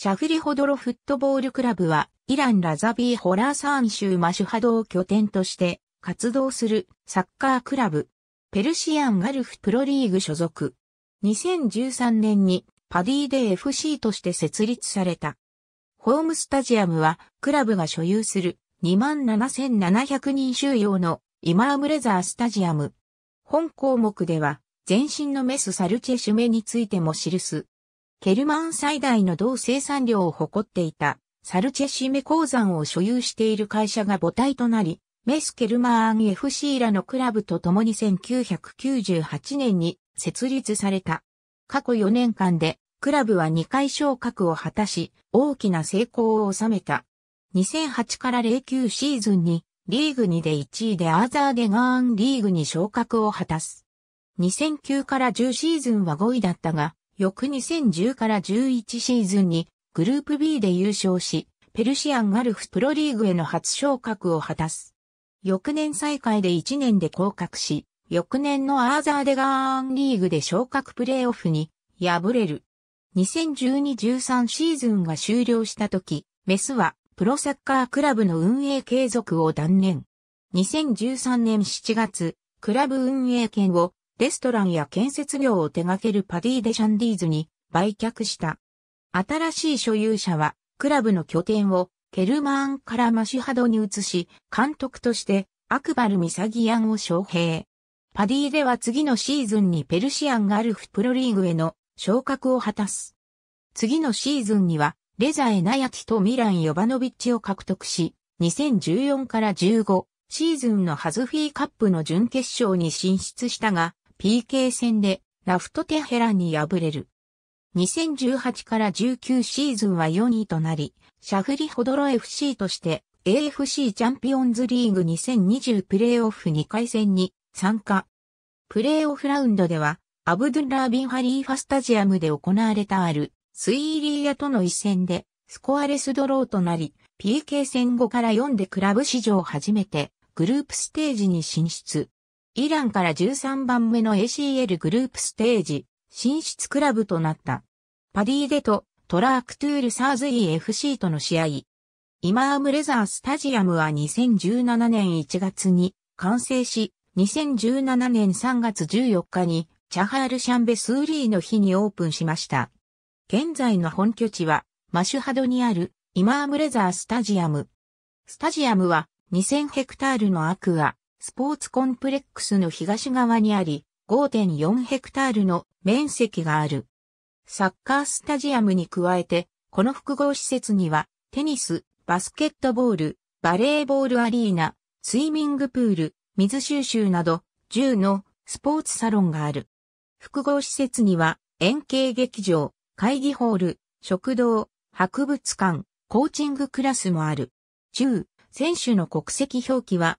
シャフリホドロフットボールクラブは、イランラザビーホラーサーン州マシュハドを拠点として活動するサッカークラブ。ペルシアンガルフプロリーグ所属。2013年にパディー FC として設立された。ホームスタジアムはクラブが所有する27,700人収容のイマームレザースタジアム。本項目では前身のメス・サルチェシュメについても記す。ケルマン最大の同生産量を誇っていた、サルチェシメ鉱山を所有している会社が母体となり、メス・ケルマーン FC らのクラブと共に1998年に設立された。過去4年間で、クラブは2回昇格を果たし、大きな成功を収めた。2008から09シーズンに、リーグ2で1位でアーザーデガーンリーグに昇格を果たす。2009から10シーズンは5位だったが、翌2010から11シーズンにグループ B で優勝し、ペルシアンガルフプロリーグへの初昇格を果たす。翌年再開で1年で降格し、翌年のアーザーデガーンリーグで昇格プレーオフに敗れる。2012-13シーズンが終了した時、メスはプロサッカークラブの運営継続を断念。2013年7月、クラブ運営権をレストランや建設業を手掛けるパディ・デ・シャンディーズに売却した。新しい所有者は、クラブの拠点をケルマーンからマシュハドに移し、監督としてアクバル・ミサギアンを招聘。パディでは次のシーズンにペルシアンガルフプロリーグへの昇格を果たす。次のシーズンには、レザエ・ナヤキとミラン・ヨバノビッチを獲得し、2014から15シーズンのハズフィーカップの準決勝に進出したが、PK 戦でラフトテヘランに敗れる。2018から19シーズンは4位となり、シャフリホドロ FC として AFC チャンピオンズリーグ2020プレーオフ2回戦に参加。プレーオフラウンドでは、アブドゥラービンハリーファスタジアムで行われたある、スイーリーヤとの一戦で、スコアレスドローとなり、PK 戦後から4でクラブ史上初めて、グループステージに進出。イランから13番目の ACL グループステージ、進出クラブとなった。パディデとトラークトゥールサーズイ FC との試合。イマームレザースタジアムは2017年1月に完成し、2017年3月14日にチャハールシャンベスーリーの日にオープンしました。現在の本拠地はマシュハドにあるイマームレザースタジアム。スタジアムは2000ヘクタールのアクア、スポーツコンプレックスの東側にあり、5.4ヘクタールの面積がある。サッカースタジアムに加えて、この複合施設には、テニス、バスケットボール、バレーボールアリーナ、スイミングプール、水収集など、10のスポーツサロンがある。複合施設には、円形劇場、会議ホール、食堂、博物館、コーチングクラスもある。10、選手の国籍表記は、